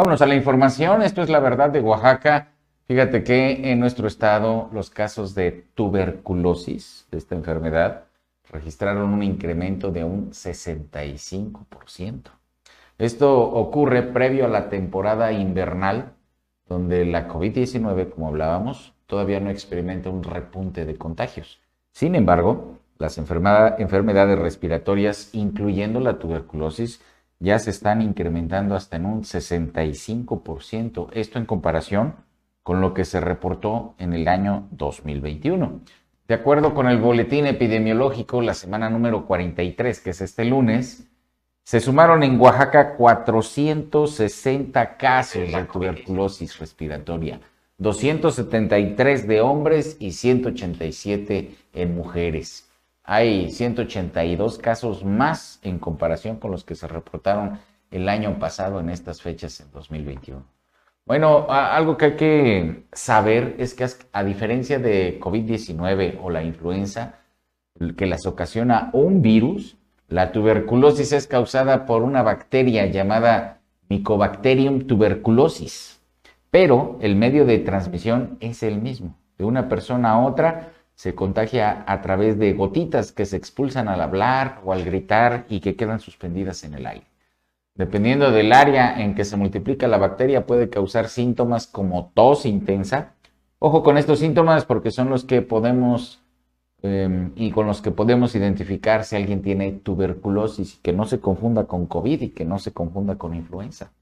Vámonos a la información. Esto es la verdad de Oaxaca. Fíjate que en nuestro estado los casos de tuberculosis, de esta enfermedad, registraron un incremento de un 65%. Esto ocurre previo a la temporada invernal, donde la COVID-19, como hablábamos, todavía no experimenta un repunte de contagios. Sin embargo, las enfermedades respiratorias, incluyendo la tuberculosis, ya se están incrementando hasta en un 65%, esto en comparación con lo que se reportó en el año 2021. De acuerdo con el boletín epidemiológico, la semana número 43, que es este lunes, se sumaron en Oaxaca 460 casos de tuberculosis respiratoria, 273 de hombres y 187 en mujeres. Hay 182 casos más en comparación con los que se reportaron el año pasado en estas fechas en 2021. Bueno, algo que hay que saber es que a diferencia de COVID-19 o la influenza, que las ocasiona un virus, la tuberculosis es causada por una bacteria llamada Mycobacterium tuberculosis, pero el medio de transmisión es el mismo, de una persona a otra se contagia a través de gotitas que se expulsan al hablar o al gritar y que quedan suspendidas en el aire. Dependiendo del área en que se multiplica la bacteria puede causar síntomas como tos intensa. Ojo con estos síntomas porque son los que podemos em, y con los que podemos identificar si alguien tiene tuberculosis y que no se confunda con COVID y que no se confunda con influenza.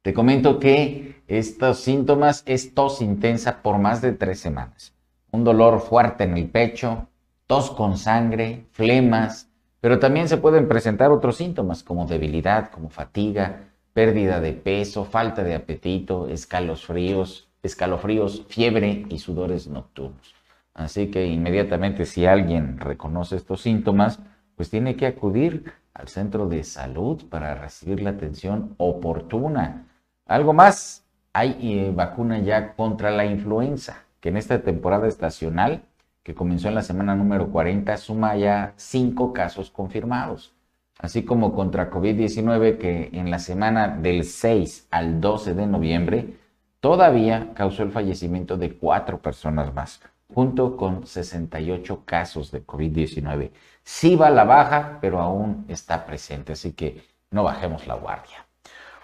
Te comento que estos síntomas es tos intensa por más de tres semanas un dolor fuerte en el pecho, tos con sangre, flemas, pero también se pueden presentar otros síntomas como debilidad, como fatiga, pérdida de peso, falta de apetito, escalofríos, escalofríos, fiebre y sudores nocturnos. Así que inmediatamente si alguien reconoce estos síntomas, pues tiene que acudir al centro de salud para recibir la atención oportuna. Algo más, hay eh, vacuna ya contra la influenza en esta temporada estacional, que comenzó en la semana número 40, suma ya cinco casos confirmados, así como contra COVID-19 que en la semana del 6 al 12 de noviembre todavía causó el fallecimiento de cuatro personas más, junto con 68 casos de COVID-19. Sí va a la baja, pero aún está presente, así que no bajemos la guardia.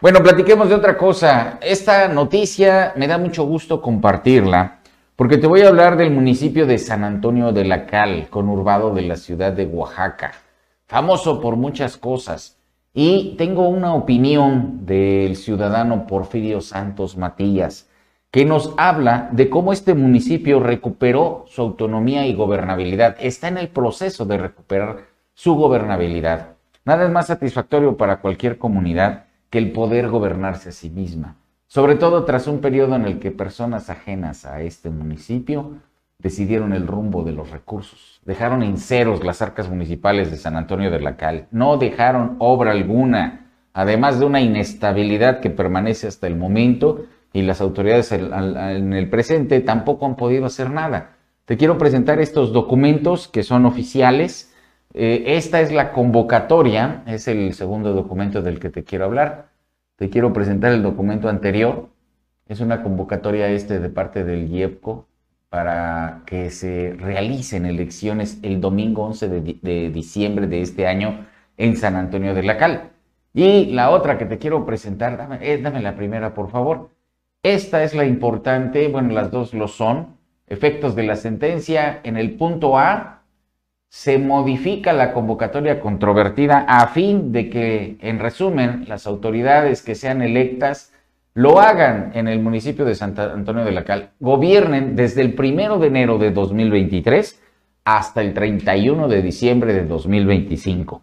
Bueno, platiquemos de otra cosa. Esta noticia me da mucho gusto compartirla porque te voy a hablar del municipio de San Antonio de la Cal, conurbado de la ciudad de Oaxaca, famoso por muchas cosas. Y tengo una opinión del ciudadano Porfirio Santos Matías, que nos habla de cómo este municipio recuperó su autonomía y gobernabilidad. Está en el proceso de recuperar su gobernabilidad. Nada es más satisfactorio para cualquier comunidad que el poder gobernarse a sí misma sobre todo tras un periodo en el que personas ajenas a este municipio decidieron el rumbo de los recursos. Dejaron en ceros las arcas municipales de San Antonio de la Cal. No dejaron obra alguna, además de una inestabilidad que permanece hasta el momento y las autoridades en el presente tampoco han podido hacer nada. Te quiero presentar estos documentos que son oficiales. Eh, esta es la convocatoria, es el segundo documento del que te quiero hablar. Te quiero presentar el documento anterior. Es una convocatoria este de parte del IEPCO para que se realicen elecciones el domingo 11 de, diciembre de este año en San Antonio de la Cal. Y la otra que te quiero presentar, eh, dame la primera, por favor. Esta es la importante, bueno, las dos lo son. Efectos de la sentencia en el punto A, se modifica la convocatoria controvertida a fin de que, en resumen, las autoridades que sean electas lo hagan en el municipio de Santa Antonio de la Cal, gobiernen desde el primero de enero de 2023 hasta el 31 de diciembre de 2025.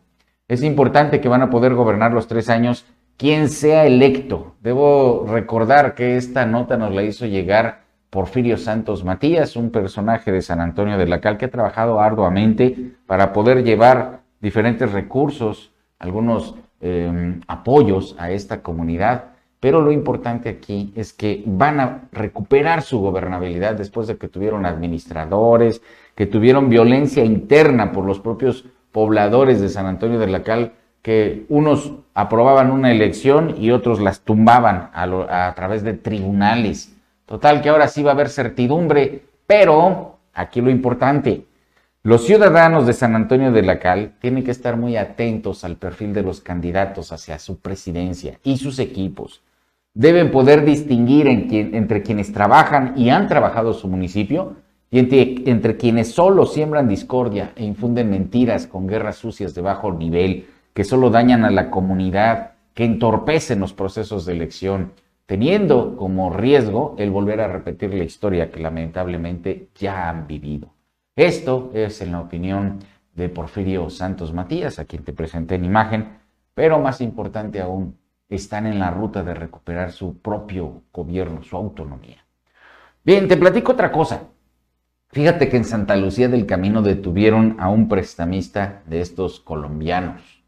Es importante que van a poder gobernar los tres años quien sea electo. Debo recordar que esta nota nos la hizo llegar Porfirio Santos Matías, un personaje de San Antonio de la Cal que ha trabajado arduamente para poder llevar diferentes recursos, algunos em, apoyos a esta comunidad. Pero lo importante aquí es que van a recuperar su gobernabilidad después de que tuvieron administradores, que tuvieron violencia interna por los propios pobladores de San Antonio de la Cal, que unos aprobaban una elección y otros las tumbaban a través de tribunales. Total que ahora sí va a haber certidumbre, pero aquí lo importante, los ciudadanos de San Antonio de la Cal tienen que estar muy atentos al perfil de los candidatos hacia su presidencia y sus equipos. Deben poder distinguir entre quienes trabajan y han trabajado su municipio y entre, entre, quienes solo siembran discordia e infunden mentiras con guerras sucias de bajo nivel, que solo dañan a la comunidad, que entorpecen los procesos de elección teniendo como riesgo el volver a repetir la historia que lamentablemente ya han vivido. Esto es en la opinión de Porfirio Santos Matías, a quien te presenté en imagen, pero más importante aún, están en la ruta de recuperar su propio gobierno, su autonomía. Bien, te platico otra cosa. Fíjate que en Santa Lucía del Camino detuvieron a un prestamista de estos colombianos.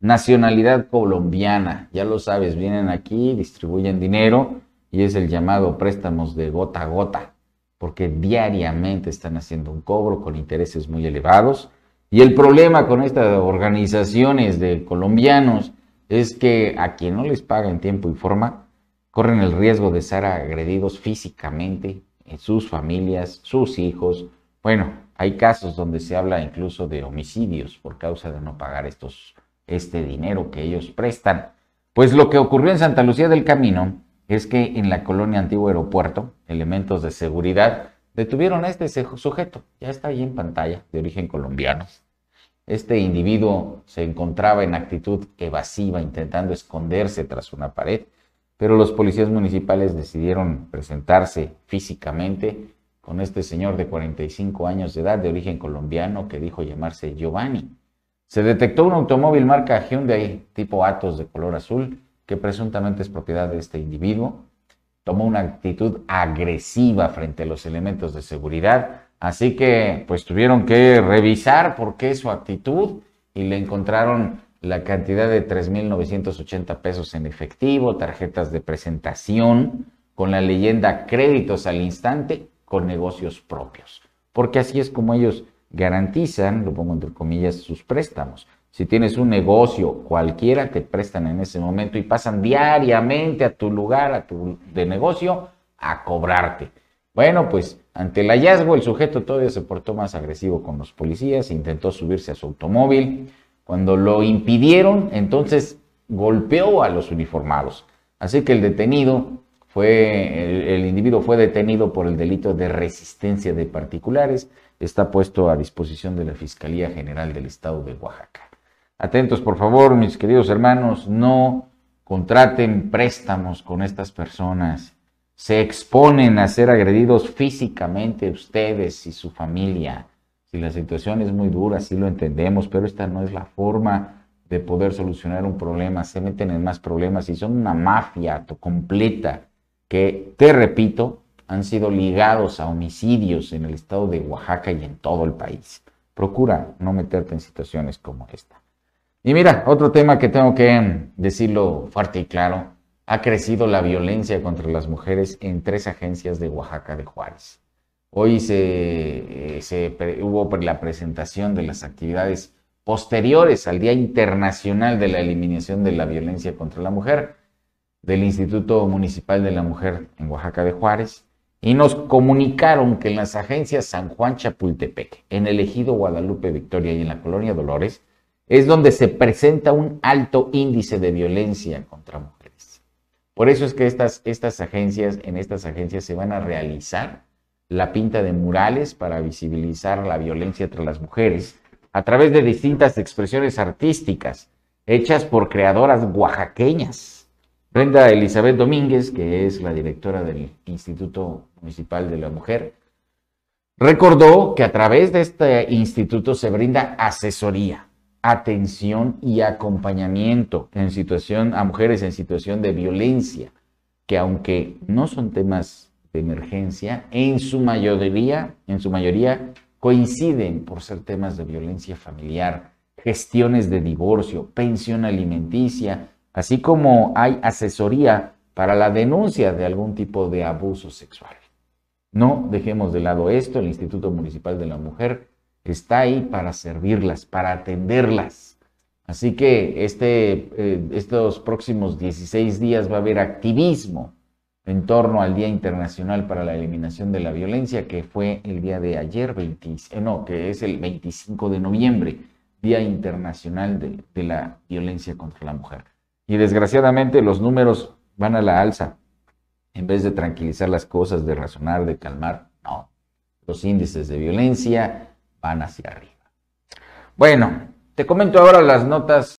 Nacionalidad colombiana, ya lo sabes, vienen aquí, distribuyen dinero y es el llamado préstamos de gota a gota, porque diariamente están haciendo un cobro con intereses muy elevados. Y el problema con estas organizaciones de colombianos es que a quien no les paga en tiempo y forma, corren el riesgo de ser agredidos físicamente en eh, sus familias, sus hijos. Bueno, hay casos donde se habla incluso de homicidios por causa de no pagar estos este dinero que ellos prestan. Pues lo que ocurrió en Santa Lucía del Camino es que en la colonia Antiguo Aeropuerto, elementos de seguridad detuvieron a este sujeto, ya está ahí en pantalla, de origen colombiano. Este individuo se encontraba en actitud evasiva, intentando esconderse tras una pared, pero los policías municipales decidieron presentarse físicamente con este señor de 45 años de edad, de origen colombiano, que dijo llamarse Giovanni. Se detectó un automóvil marca Hyundai tipo Atos de color azul, que presuntamente es propiedad de este individuo. Tomó una actitud agresiva frente a los elementos de seguridad, así que pues tuvieron que revisar por qué su actitud y le encontraron la cantidad de 3.980 pesos en efectivo, tarjetas de presentación, con la leyenda créditos al instante, con negocios propios. Porque así es como ellos garantizan, lo pongo entre comillas, sus préstamos. Si tienes un negocio, cualquiera te prestan en ese momento y pasan diariamente a tu lugar, a tu de negocio, a cobrarte. Bueno, pues ante el hallazgo el sujeto todavía se portó más agresivo con los policías, e intentó subirse a su automóvil. Cuando lo impidieron, entonces golpeó a los uniformados. Así que el detenido fue, el, el, individuo fue detenido por el delito de resistencia de particulares. Está puesto a disposición de la Fiscalía General del Estado de Oaxaca. Atentos, por favor, mis queridos hermanos, no contraten préstamos con estas personas. Se exponen a ser agredidos físicamente ustedes y su familia. Si la situación es muy dura, sí lo entendemos, pero esta no es la forma de poder solucionar un problema. Se meten en más problemas y son una mafia completa que, te repito, han sido ligados a homicidios en el estado de Oaxaca y en todo el país. Procura no meterte en situaciones como esta. Y mira, otro tema que tengo que decirlo fuerte y claro, ha crecido la violencia contra las mujeres en tres agencias de Oaxaca de Juárez. Hoy se, eh, se, hubo la presentación de las actividades posteriores al Día Internacional de la Eliminación de la Violencia contra la Mujer, del Instituto Municipal de la Mujer en Oaxaca de Juárez y nos comunicaron que en las agencias San Juan Chapultepec, en el ejido Guadalupe Victoria y en la colonia Dolores, es donde se presenta un alto índice de violencia contra mujeres. Por eso es que estas, estas agencias, en estas agencias se van a realizar la pinta de murales para visibilizar la violencia entre las mujeres a través de distintas expresiones artísticas hechas por creadoras oaxaqueñas Brenda Elizabeth Domínguez, que es la directora del Instituto Municipal de la Mujer, recordó que a través de este instituto se brinda asesoría, atención y acompañamiento en situación a mujeres en situación de violencia, que aunque no son temas de emergencia, en su mayoría, en su mayoría coinciden por ser temas de violencia familiar, gestiones de divorcio, pensión alimenticia, así como hay asesoría para la denuncia de algún tipo de abuso sexual. No dejemos de lado esto, el Instituto Municipal de la Mujer está ahí para servirlas, para atenderlas. Así que este, eh, estos próximos 16 días va a haber activismo en torno al Día Internacional para la Eliminación de la Violencia, que fue el día de ayer, eh, no, que es el 25 de noviembre, Día Internacional de la Violencia contra la Mujer. Y desgraciadamente los números van a la alza. En vez de tranquilizar las cosas, de razonar, de calmar, no. Los índices de violencia van hacia arriba. Bueno, te comento ahora las notas